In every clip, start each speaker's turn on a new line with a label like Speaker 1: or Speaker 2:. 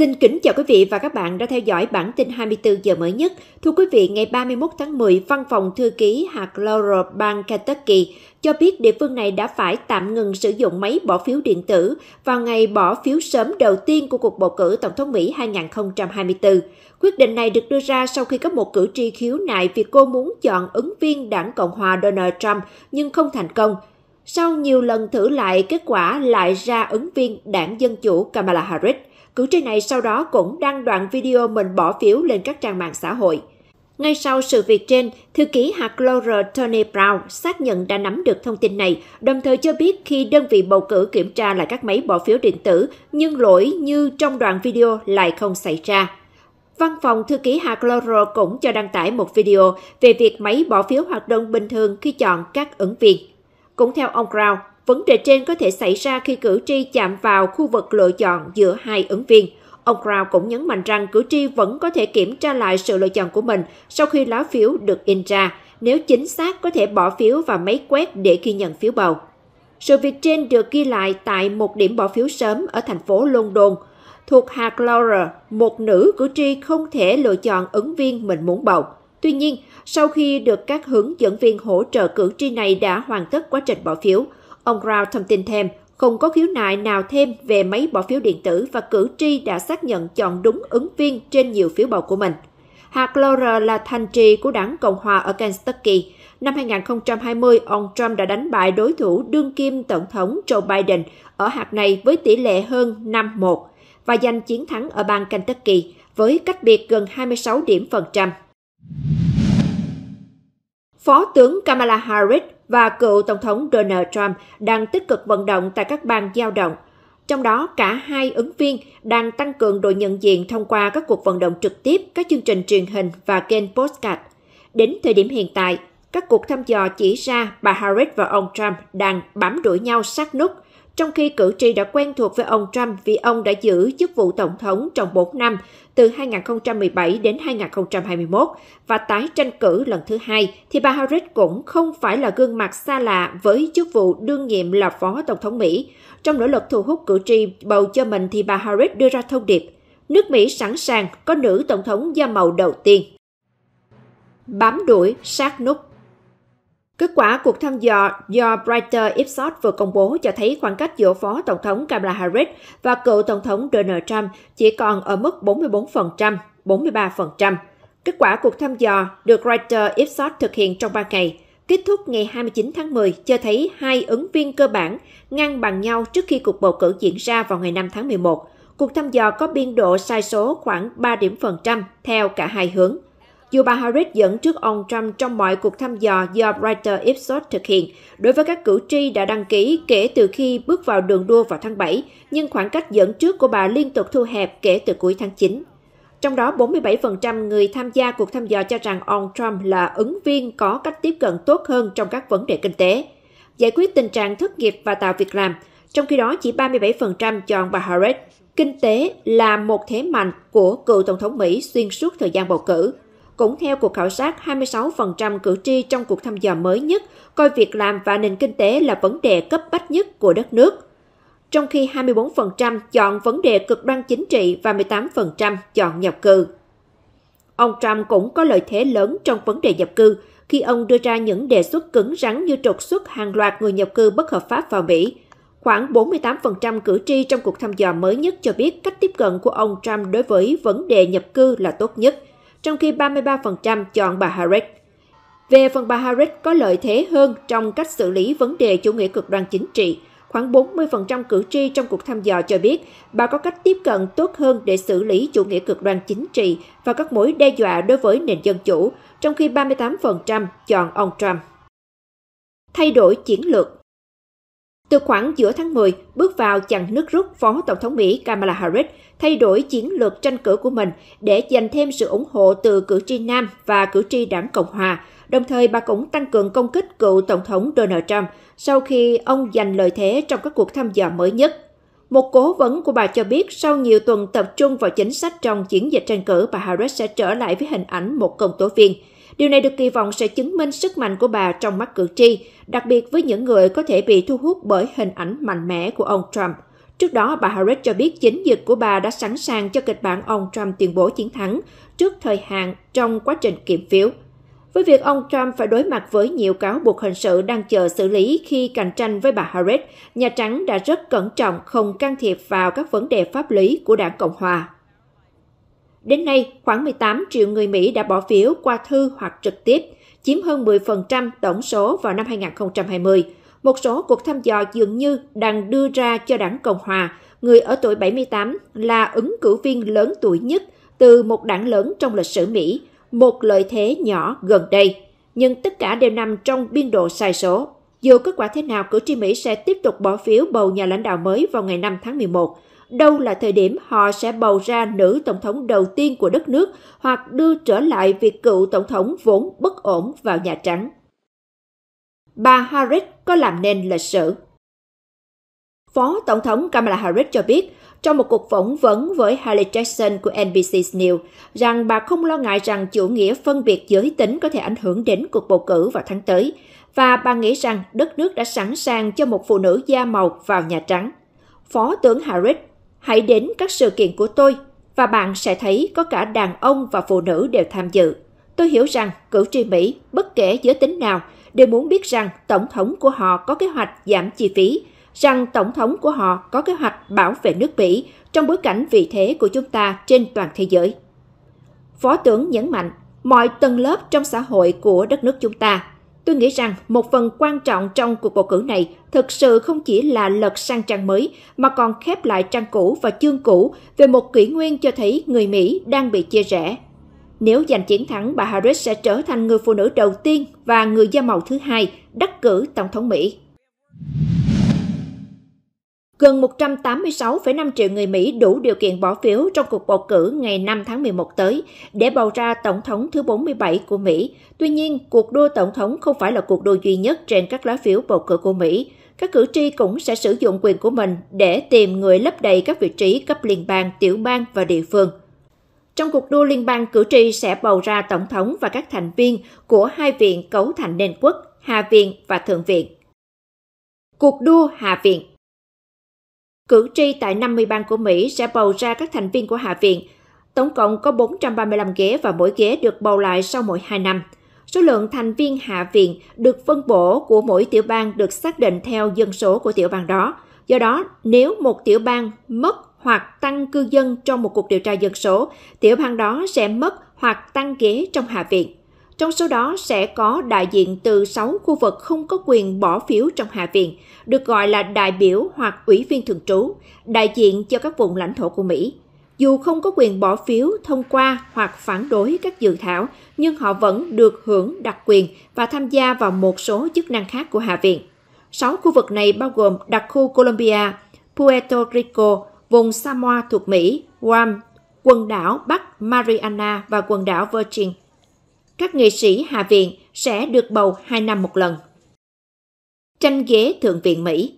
Speaker 1: Xin kính chào quý vị và các bạn đã theo dõi bản tin 24 giờ mới nhất. Thưa quý vị, ngày 31 tháng 10, Văn phòng Thư ký hạt Laurel bang Kentucky cho biết địa phương này đã phải tạm ngừng sử dụng máy bỏ phiếu điện tử vào ngày bỏ phiếu sớm đầu tiên của cuộc bầu cử Tổng thống Mỹ 2024. Quyết định này được đưa ra sau khi có một cử tri khiếu nại vì cô muốn chọn ứng viên đảng Cộng hòa Donald Trump nhưng không thành công. Sau nhiều lần thử lại, kết quả lại ra ứng viên đảng Dân Chủ Kamala Harris cử tri này sau đó cũng đăng đoạn video mình bỏ phiếu lên các trang mạng xã hội. Ngay sau sự việc trên, thư ký hạt Laura Tony Brown xác nhận đã nắm được thông tin này, đồng thời cho biết khi đơn vị bầu cử kiểm tra lại các máy bỏ phiếu điện tử, nhưng lỗi như trong đoạn video lại không xảy ra. Văn phòng thư ký hạt Laura cũng cho đăng tải một video về việc máy bỏ phiếu hoạt động bình thường khi chọn các ứng viên. Cũng theo ông Brown, Vấn đề trên có thể xảy ra khi cử tri chạm vào khu vực lựa chọn giữa hai ứng viên. Ông Crow cũng nhấn mạnh rằng cử tri vẫn có thể kiểm tra lại sự lựa chọn của mình sau khi lá phiếu được in ra. Nếu chính xác, có thể bỏ phiếu vào máy quét để ghi nhận phiếu bầu. Sự việc trên được ghi lại tại một điểm bỏ phiếu sớm ở thành phố London, thuộc hạt Laura, một nữ cử tri không thể lựa chọn ứng viên mình muốn bầu. Tuy nhiên, sau khi được các hướng dẫn viên hỗ trợ cử tri này đã hoàn tất quá trình bỏ phiếu, Ông Rao thông tin thêm, không có khiếu nại nào thêm về máy bỏ phiếu điện tử và cử tri đã xác nhận chọn đúng ứng viên trên nhiều phiếu bầu của mình. Hạt Laurer là thành trì của đảng Cộng hòa ở Kentucky. Năm 2020, ông Trump đã đánh bại đối thủ đương kim Tổng thống Joe Biden ở hạt này với tỷ lệ hơn 5-1 và giành chiến thắng ở bang Kentucky với cách biệt gần 26 điểm phần trăm. Phó tướng Kamala Harris và cựu Tổng thống Donald Trump đang tích cực vận động tại các bang giao động. Trong đó, cả hai ứng viên đang tăng cường đội nhận diện thông qua các cuộc vận động trực tiếp, các chương trình truyền hình và kênh postcard. Đến thời điểm hiện tại, các cuộc thăm dò chỉ ra bà Harris và ông Trump đang bám đuổi nhau sát nút – trong khi cử tri đã quen thuộc với ông Trump vì ông đã giữ chức vụ tổng thống trong 4 năm, từ 2017 đến 2021 và tái tranh cử lần thứ hai, thì bà Harris cũng không phải là gương mặt xa lạ với chức vụ đương nhiệm là phó tổng thống Mỹ. Trong nỗ lực thu hút cử tri bầu cho mình thì bà Harris đưa ra thông điệp nước Mỹ sẵn sàng có nữ tổng thống da màu đầu tiên. Bám đuổi, sát nút Kết quả cuộc thăm dò do Brighter Ipsos vừa công bố cho thấy khoảng cách giữa Phó Tổng thống Kamala Harris và cựu Tổng thống Donald Trump chỉ còn ở mức 44%, 43%. Kết quả cuộc thăm dò được Reuters Ipsos thực hiện trong 3 ngày, kết thúc ngày 29 tháng 10 cho thấy hai ứng viên cơ bản ngang bằng nhau trước khi cuộc bầu cử diễn ra vào ngày 5 tháng 11. Cuộc thăm dò có biên độ sai số khoảng 3 điểm phần trăm theo cả hai hướng – dù bà Harris dẫn trước ông Trump trong mọi cuộc thăm dò do Reuters Ipsos thực hiện đối với các cử tri đã đăng ký kể từ khi bước vào đường đua vào tháng 7, nhưng khoảng cách dẫn trước của bà liên tục thu hẹp kể từ cuối tháng 9. Trong đó, 47% người tham gia cuộc thăm dò cho rằng ông Trump là ứng viên có cách tiếp cận tốt hơn trong các vấn đề kinh tế, giải quyết tình trạng thất nghiệp và tạo việc làm. Trong khi đó, chỉ 37% chọn bà Harris. Kinh tế là một thế mạnh của cựu Tổng thống Mỹ xuyên suốt thời gian bầu cử. Cũng theo cuộc khảo sát, 26% cử tri trong cuộc thăm dò mới nhất coi việc làm và nền kinh tế là vấn đề cấp bách nhất của đất nước, trong khi 24% chọn vấn đề cực đoan chính trị và 18% chọn nhập cư. Ông Trump cũng có lợi thế lớn trong vấn đề nhập cư khi ông đưa ra những đề xuất cứng rắn như trục xuất hàng loạt người nhập cư bất hợp pháp vào Mỹ. Khoảng 48% cử tri trong cuộc thăm dò mới nhất cho biết cách tiếp cận của ông Trump đối với vấn đề nhập cư là tốt nhất – trong khi 33% chọn bà Harris. Về phần bà Harris có lợi thế hơn trong cách xử lý vấn đề chủ nghĩa cực đoan chính trị. Khoảng 40% cử tri trong cuộc thăm dò cho biết bà có cách tiếp cận tốt hơn để xử lý chủ nghĩa cực đoan chính trị và các mối đe dọa đối với nền dân chủ, trong khi 38% chọn ông Trump. Thay đổi chiến lược từ khoảng giữa tháng 10, bước vào chặng nước rút, Phó Tổng thống Mỹ Kamala Harris thay đổi chiến lược tranh cử của mình để giành thêm sự ủng hộ từ cử tri Nam và cử tri đảng Cộng Hòa. Đồng thời, bà cũng tăng cường công kích cựu Tổng thống Donald Trump sau khi ông giành lợi thế trong các cuộc thăm dò mới nhất. Một cố vấn của bà cho biết sau nhiều tuần tập trung vào chính sách trong chiến dịch tranh cử, bà Harris sẽ trở lại với hình ảnh một công tố viên – Điều này được kỳ vọng sẽ chứng minh sức mạnh của bà trong mắt cử tri, đặc biệt với những người có thể bị thu hút bởi hình ảnh mạnh mẽ của ông Trump. Trước đó, bà Harris cho biết chính dịch của bà đã sẵn sàng cho kịch bản ông Trump tuyên bố chiến thắng trước thời hạn trong quá trình kiểm phiếu. Với việc ông Trump phải đối mặt với nhiều cáo buộc hình sự đang chờ xử lý khi cạnh tranh với bà Harris, Nhà Trắng đã rất cẩn trọng không can thiệp vào các vấn đề pháp lý của đảng Cộng hòa. Đến nay, khoảng 18 triệu người Mỹ đã bỏ phiếu qua thư hoặc trực tiếp, chiếm hơn 10% tổng số vào năm 2020. Một số cuộc thăm dò dường như đang đưa ra cho đảng Cộng Hòa, người ở tuổi 78 là ứng cử viên lớn tuổi nhất từ một đảng lớn trong lịch sử Mỹ, một lợi thế nhỏ gần đây. Nhưng tất cả đều nằm trong biên độ sai số. Dù kết quả thế nào, cử tri Mỹ sẽ tiếp tục bỏ phiếu bầu nhà lãnh đạo mới vào ngày 5 tháng 11, đâu là thời điểm họ sẽ bầu ra nữ tổng thống đầu tiên của đất nước hoặc đưa trở lại việc cựu tổng thống vốn bất ổn vào Nhà Trắng. Bà Harris có làm nên lịch sử. Phó Tổng thống Kamala Harris cho biết trong một cuộc phỏng vấn với Haley Jackson của NBC News rằng bà không lo ngại rằng chủ nghĩa phân biệt giới tính có thể ảnh hưởng đến cuộc bầu cử vào tháng tới và bà nghĩ rằng đất nước đã sẵn sàng cho một phụ nữ da màu vào Nhà Trắng. Phó tướng Harris Hãy đến các sự kiện của tôi và bạn sẽ thấy có cả đàn ông và phụ nữ đều tham dự. Tôi hiểu rằng cử tri Mỹ, bất kể giới tính nào, đều muốn biết rằng tổng thống của họ có kế hoạch giảm chi phí, rằng tổng thống của họ có kế hoạch bảo vệ nước Mỹ trong bối cảnh vị thế của chúng ta trên toàn thế giới. Phó tướng nhấn mạnh, mọi tầng lớp trong xã hội của đất nước chúng ta Tôi nghĩ rằng một phần quan trọng trong cuộc bầu cử này thực sự không chỉ là lật sang trang mới mà còn khép lại trang cũ và chương cũ về một kỷ nguyên cho thấy người Mỹ đang bị chia rẽ. Nếu giành chiến thắng, bà Harris sẽ trở thành người phụ nữ đầu tiên và người da màu thứ hai đắc cử Tổng thống Mỹ gần 186,5 triệu người Mỹ đủ điều kiện bỏ phiếu trong cuộc bầu cử ngày 5 tháng 11 tới để bầu ra Tổng thống thứ 47 của Mỹ. Tuy nhiên, cuộc đua Tổng thống không phải là cuộc đua duy nhất trên các lá phiếu bầu cử của Mỹ. Các cử tri cũng sẽ sử dụng quyền của mình để tìm người lấp đầy các vị trí cấp liên bang, tiểu bang và địa phương. Trong cuộc đua liên bang, cử tri sẽ bầu ra Tổng thống và các thành viên của hai viện cấu thành nền quốc, Hạ viện và Thượng viện. Cuộc đua Hạ viện cử tri tại 50 bang của Mỹ sẽ bầu ra các thành viên của Hạ viện. Tổng cộng có 435 ghế và mỗi ghế được bầu lại sau mỗi 2 năm. Số lượng thành viên Hạ viện được phân bổ của mỗi tiểu bang được xác định theo dân số của tiểu bang đó. Do đó, nếu một tiểu bang mất hoặc tăng cư dân trong một cuộc điều tra dân số, tiểu bang đó sẽ mất hoặc tăng ghế trong Hạ viện. Trong số đó sẽ có đại diện từ 6 khu vực không có quyền bỏ phiếu trong Hạ viện, được gọi là đại biểu hoặc ủy viên thường trú, đại diện cho các vùng lãnh thổ của Mỹ. Dù không có quyền bỏ phiếu thông qua hoặc phản đối các dự thảo, nhưng họ vẫn được hưởng đặc quyền và tham gia vào một số chức năng khác của Hạ viện. 6 khu vực này bao gồm đặc khu Colombia, Puerto Rico, vùng Samoa thuộc Mỹ, Guam, quần đảo Bắc Mariana và quần đảo Virgin các nghị sĩ Hạ viện sẽ được bầu 2 năm một lần. Tranh ghế Thượng viện Mỹ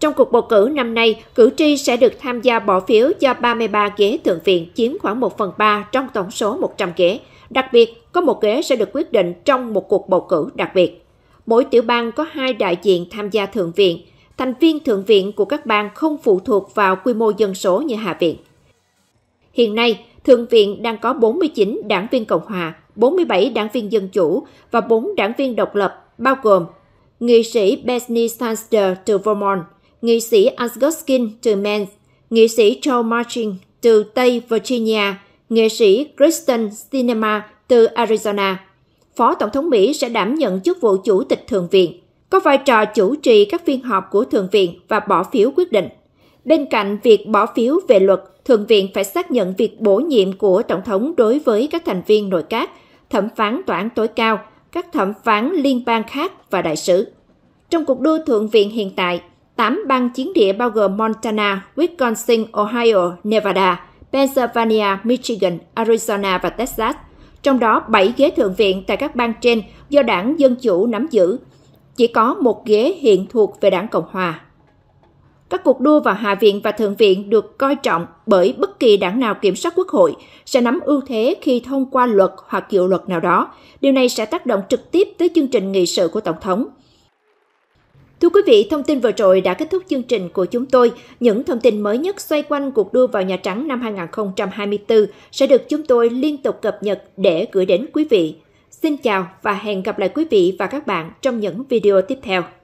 Speaker 1: Trong cuộc bầu cử năm nay, cử tri sẽ được tham gia bỏ phiếu cho 33 ghế Thượng viện chiếm khoảng 1 phần 3 trong tổng số 100 ghế. Đặc biệt, có một ghế sẽ được quyết định trong một cuộc bầu cử đặc biệt. Mỗi tiểu bang có hai đại diện tham gia Thượng viện. Thành viên Thượng viện của các bang không phụ thuộc vào quy mô dân số như Hạ viện. Hiện nay, Thượng viện đang có 49 đảng viên Cộng hòa, 47 đảng viên Dân chủ và 4 đảng viên độc lập, bao gồm nghị sĩ Besnie Stanster từ Vermont, nghị sĩ Angus Asguskin từ Maine, nghị sĩ Joe Marching từ Tây Virginia, nghệ sĩ Kristen Sinema từ Arizona. Phó Tổng thống Mỹ sẽ đảm nhận chức vụ Chủ tịch Thượng viện, có vai trò chủ trì các phiên họp của Thượng viện và bỏ phiếu quyết định. Bên cạnh việc bỏ phiếu về luật, Thượng viện phải xác nhận việc bổ nhiệm của Tổng thống đối với các thành viên nội các, thẩm phán tòa án tối cao, các thẩm phán liên bang khác và đại sứ. Trong cuộc đua Thượng viện hiện tại, 8 bang chiến địa bao gồm Montana, Wisconsin, Ohio, Nevada, Pennsylvania, Michigan, Arizona và Texas, trong đó 7 ghế thượng viện tại các bang trên do đảng Dân Chủ nắm giữ. Chỉ có một ghế hiện thuộc về đảng Cộng Hòa các cuộc đua vào Hạ viện và Thượng viện được coi trọng bởi bất kỳ đảng nào kiểm soát quốc hội sẽ nắm ưu thế khi thông qua luật hoặc dự luật nào đó. Điều này sẽ tác động trực tiếp tới chương trình nghị sự của Tổng thống. Thưa quý vị, thông tin vừa rồi đã kết thúc chương trình của chúng tôi. Những thông tin mới nhất xoay quanh cuộc đua vào Nhà Trắng năm 2024 sẽ được chúng tôi liên tục cập nhật để gửi đến quý vị. Xin chào và hẹn gặp lại quý vị và các bạn trong những video tiếp theo.